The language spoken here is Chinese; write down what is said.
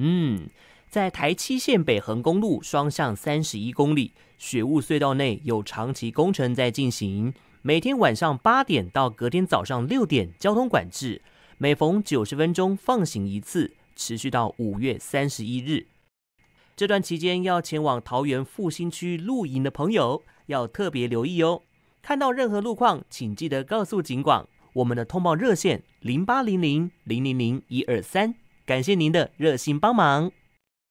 嗯，在台七线北横公路双向三十一公里雪雾隧道内有长期工程在进行，每天晚上八点到隔天早上六点交通管制，每逢九十分钟放行一次，持续到五月三十一日。这段期间要前往桃园复兴区露营的朋友要特别留意哦。看到任何路况，请记得告诉警广我们的通报热线零八零零零零零一二三。感谢您的热心帮忙。